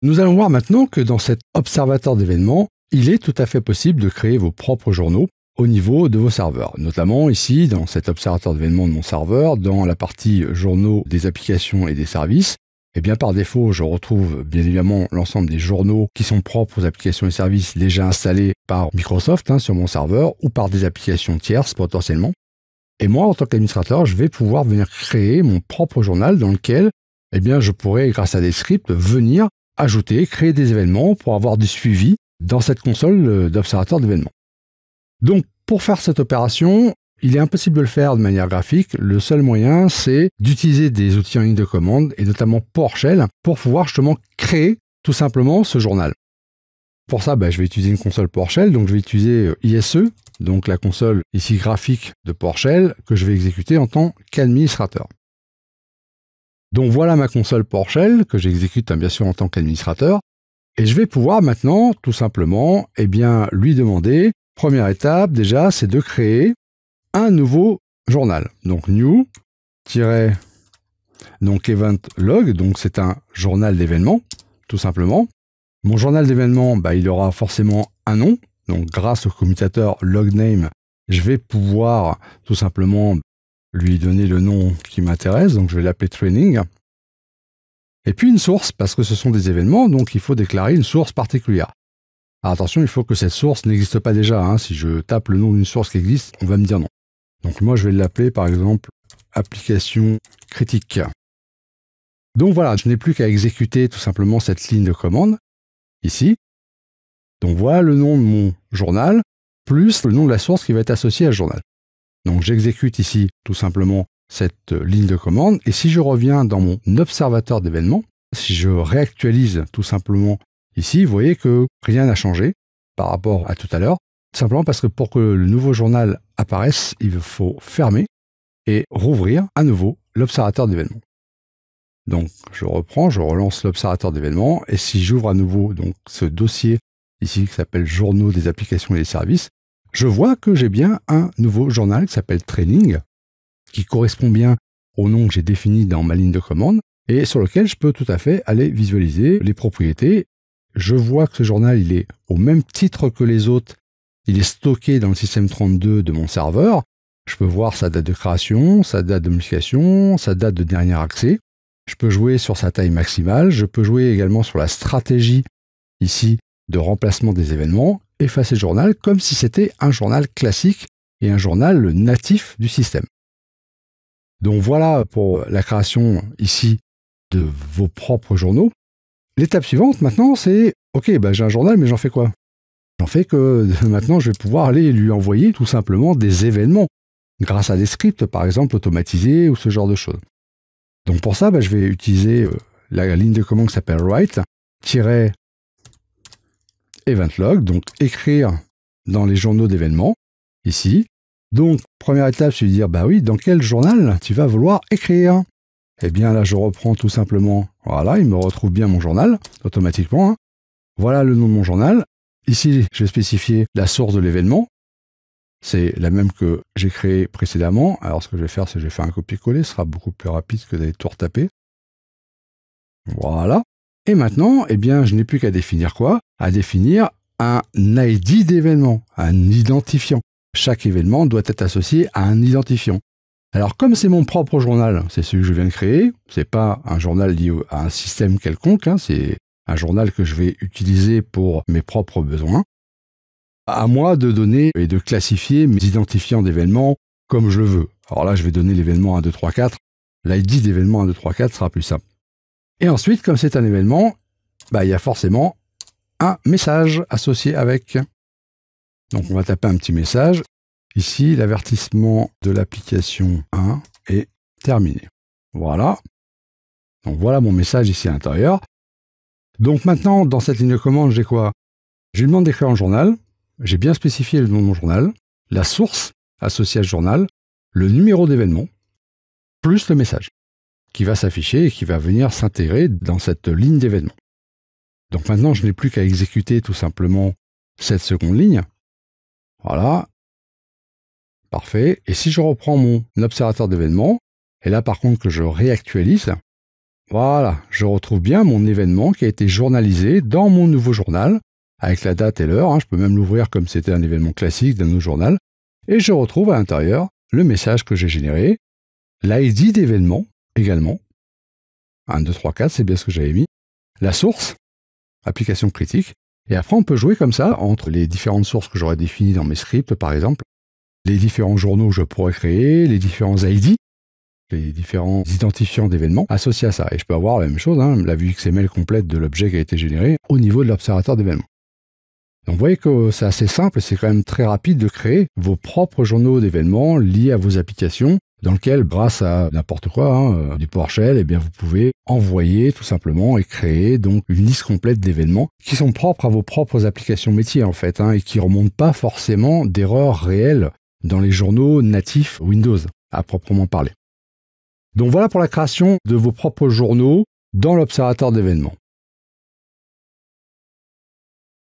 Nous allons voir maintenant que dans cet observateur d'événements, il est tout à fait possible de créer vos propres journaux au niveau de vos serveurs. Notamment ici, dans cet observateur d'événements de mon serveur, dans la partie journaux des applications et des services, eh bien par défaut, je retrouve bien évidemment l'ensemble des journaux qui sont propres aux applications et services déjà installés par Microsoft hein, sur mon serveur ou par des applications tierces potentiellement. Et moi, en tant qu'administrateur, je vais pouvoir venir créer mon propre journal dans lequel eh bien, je pourrais, grâce à des scripts, venir ajouter, créer des événements pour avoir du suivi dans cette console euh, d'observateur d'événements. Donc pour faire cette opération, il est impossible de le faire de manière graphique. Le seul moyen, c'est d'utiliser des outils en ligne de commande, et notamment PowerShell, pour pouvoir justement créer tout simplement ce journal. Pour ça, bah, je vais utiliser une console PowerShell, donc je vais utiliser euh, ISE, donc la console ici graphique de PowerShell, que je vais exécuter en tant qu'administrateur. Donc voilà ma console PowerShell que j'exécute hein, bien sûr en tant qu'administrateur. Et je vais pouvoir maintenant tout simplement eh bien, lui demander, première étape déjà, c'est de créer un nouveau journal. Donc new donc event log, donc c'est un journal d'événements, tout simplement. Mon journal d'événements, bah, il aura forcément un nom. Donc grâce au commutateur logName je vais pouvoir tout simplement lui donner le nom qui m'intéresse, donc je vais l'appeler training. Et puis une source, parce que ce sont des événements, donc il faut déclarer une source particulière. Alors attention, il faut que cette source n'existe pas déjà. Hein. Si je tape le nom d'une source qui existe, on va me dire non. Donc moi, je vais l'appeler par exemple application critique. Donc voilà, je n'ai plus qu'à exécuter tout simplement cette ligne de commande, ici. Donc voilà le nom de mon journal, plus le nom de la source qui va être associée à journal. Donc j'exécute ici tout simplement cette euh, ligne de commande. Et si je reviens dans mon observateur d'événements, si je réactualise tout simplement ici, vous voyez que rien n'a changé par rapport à tout à l'heure. Simplement parce que pour que le nouveau journal apparaisse, il faut fermer et rouvrir à nouveau l'observateur d'événements. Donc je reprends, je relance l'observateur d'événements et si j'ouvre à nouveau donc, ce dossier ici qui s'appelle Journaux des applications et des services, je vois que j'ai bien un nouveau journal qui s'appelle Training, qui correspond bien au nom que j'ai défini dans ma ligne de commande, et sur lequel je peux tout à fait aller visualiser les propriétés. Je vois que ce journal, il est au même titre que les autres, il est stocké dans le système 32 de mon serveur. Je peux voir sa date de création, sa date de modification, sa date de dernier accès. Je peux jouer sur sa taille maximale, je peux jouer également sur la stratégie ici de remplacement des événements, effacer le journal comme si c'était un journal classique et un journal natif du système. Donc voilà pour la création ici de vos propres journaux. L'étape suivante maintenant, c'est OK, bah, j'ai un journal, mais j'en fais quoi J'en fais que maintenant, je vais pouvoir aller lui envoyer tout simplement des événements, grâce à des scripts, par exemple, automatisés ou ce genre de choses. Donc pour ça, bah, je vais utiliser euh, la ligne de commande qui s'appelle write, event log, donc écrire dans les journaux d'événements, ici. Donc, première étape, c'est de dire, bah oui, dans quel journal tu vas vouloir écrire Eh bien là, je reprends tout simplement, voilà, il me retrouve bien mon journal, automatiquement. Hein. Voilà le nom de mon journal. Ici, je vais spécifier la source de l'événement. C'est la même que j'ai créée précédemment. Alors, ce que je vais faire, c'est que je vais faire un copier-coller. Ce sera beaucoup plus rapide que d'aller tout retaper. Voilà. Et maintenant, eh bien, je n'ai plus qu'à définir quoi À définir un ID d'événement, un identifiant. Chaque événement doit être associé à un identifiant. Alors comme c'est mon propre journal, c'est celui que je viens de créer, c'est pas un journal lié à un système quelconque, hein, c'est un journal que je vais utiliser pour mes propres besoins. À moi de donner et de classifier mes identifiants d'événements comme je veux. Alors là, je vais donner l'événement 1, 2, 3, 4. L'ID d'événement 1, 2, 3, 4 sera plus simple. Et ensuite, comme c'est un événement, bah, il y a forcément un message associé avec. Donc on va taper un petit message. Ici, l'avertissement de l'application 1 est terminé. Voilà. Donc voilà mon message ici à l'intérieur. Donc maintenant, dans cette ligne de commande, j'ai quoi Je lui demande d'écrire un journal. J'ai bien spécifié le nom de mon journal, la source associée à ce journal, le numéro d'événement, plus le message qui va s'afficher et qui va venir s'intégrer dans cette ligne d'événements. Donc maintenant, je n'ai plus qu'à exécuter tout simplement cette seconde ligne. Voilà. Parfait. Et si je reprends mon observateur d'événements, et là par contre que je réactualise, voilà, je retrouve bien mon événement qui a été journalisé dans mon nouveau journal, avec la date et l'heure. Hein, je peux même l'ouvrir comme c'était un événement classique d'un nouveau journal. Et je retrouve à l'intérieur le message que j'ai généré, l'ID d'événement également. 1, 2, 3, 4, c'est bien ce que j'avais mis. La source, application critique. Et après, on peut jouer comme ça entre les différentes sources que j'aurais définies dans mes scripts, par exemple, les différents journaux que je pourrais créer, les différents ID, les différents identifiants d'événements associés à ça. Et je peux avoir la même chose, hein, la vue XML complète de l'objet qui a été généré au niveau de l'observateur d'événements. Donc vous voyez que c'est assez simple, c'est quand même très rapide de créer vos propres journaux d'événements liés à vos applications dans lequel, grâce à n'importe quoi, hein, euh, du PowerShell, eh bien, vous pouvez envoyer tout simplement et créer donc une liste complète d'événements qui sont propres à vos propres applications métiers en fait, hein, et qui remontent pas forcément d'erreurs réelles dans les journaux natifs Windows à proprement parler. Donc voilà pour la création de vos propres journaux dans l'observateur d'événements.